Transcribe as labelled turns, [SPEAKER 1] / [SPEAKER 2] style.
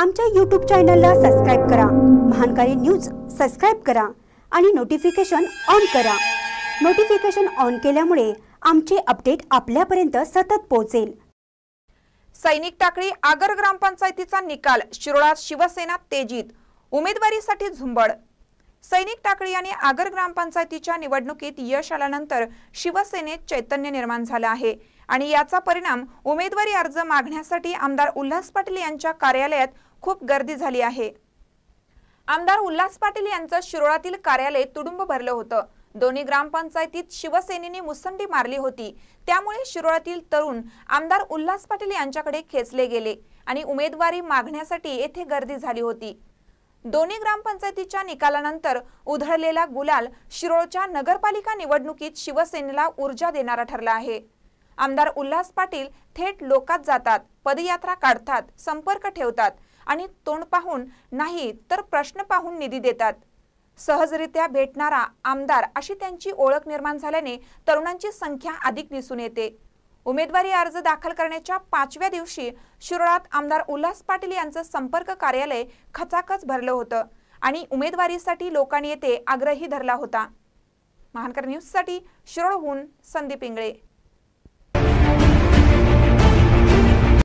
[SPEAKER 1] आमच्या यूट्यूब चॅनलला सबस्क्राईब करा महानकारी न्यूज सबस्क्राईब करा आणि नोटिफिकेशन ऑन करा नोटिफिकेशन ऑन केल्यामुळे आमचे अपडेट आपल्यापर्यंत सतत पोहोचेल
[SPEAKER 2] सैनिक टाकळी आगर ग्रामपंचायतीचा निकाल शिरोळा शिवसेना तेजीत उमेदवारीसाठी झुंबड सैनिक टाकळी आणि आगर ग्रामपंचायतीच्या निवडणुकीत यश आल्यानंतर शिवसेनेत चैतन्य निर्माण झालं आहे आणि याचा परिणाम उमेदवारी अर्ज मागण्यासाठी आमदार उल्हास पाटील यांच्या कार्यालयात खूप गर्दी झाली आहे आमदार उल्हास पाटील यांचं शिरोळातील कार्यालय तुडुंब भरलं होतं दोन्ही ग्रामपंचायतीत शिवसेनेने मुसंडी मारली होती त्यामुळे शिरोळातील तरुण आमदार उल्हास पाटील यांच्याकडे खेचले गेले आणि उमेदवारी मागण्यासाठी येथे गर्दी झाली होती दोन्ही ग्रामपंचायतीच्या निकालानंतर उधळलेला गुलाल शिरोळच्या नगरपालिका निवडणुकीत शिवसेनेला ऊर्जा देणारा ठरला आहे आमदार उल्हास पाटील थेट लोकात जातात पदयात्रा काढतात संपर्क ठेवतात आणि तोंड पाहून नाही तर प्रश्न पाहून निधी देतात सहजरित्या भेटणारा आमदार अशी त्यांची ओळख निर्माण झाल्याने तरुणांची संख्या अधिक दिसून येते उमेदवारी अर्ज दाखल करण्याच्या पाचव्या दिवशी शिरोळात आमदार उल्हास पाटील यांचं संपर्क कार्यालय खचाखच भरलं होतं आणि उमेदवारीसाठी लोकांनी येथे आग्रही धरला होता महानकर न्यूजसाठी शिरोळहून संदीप इंगळे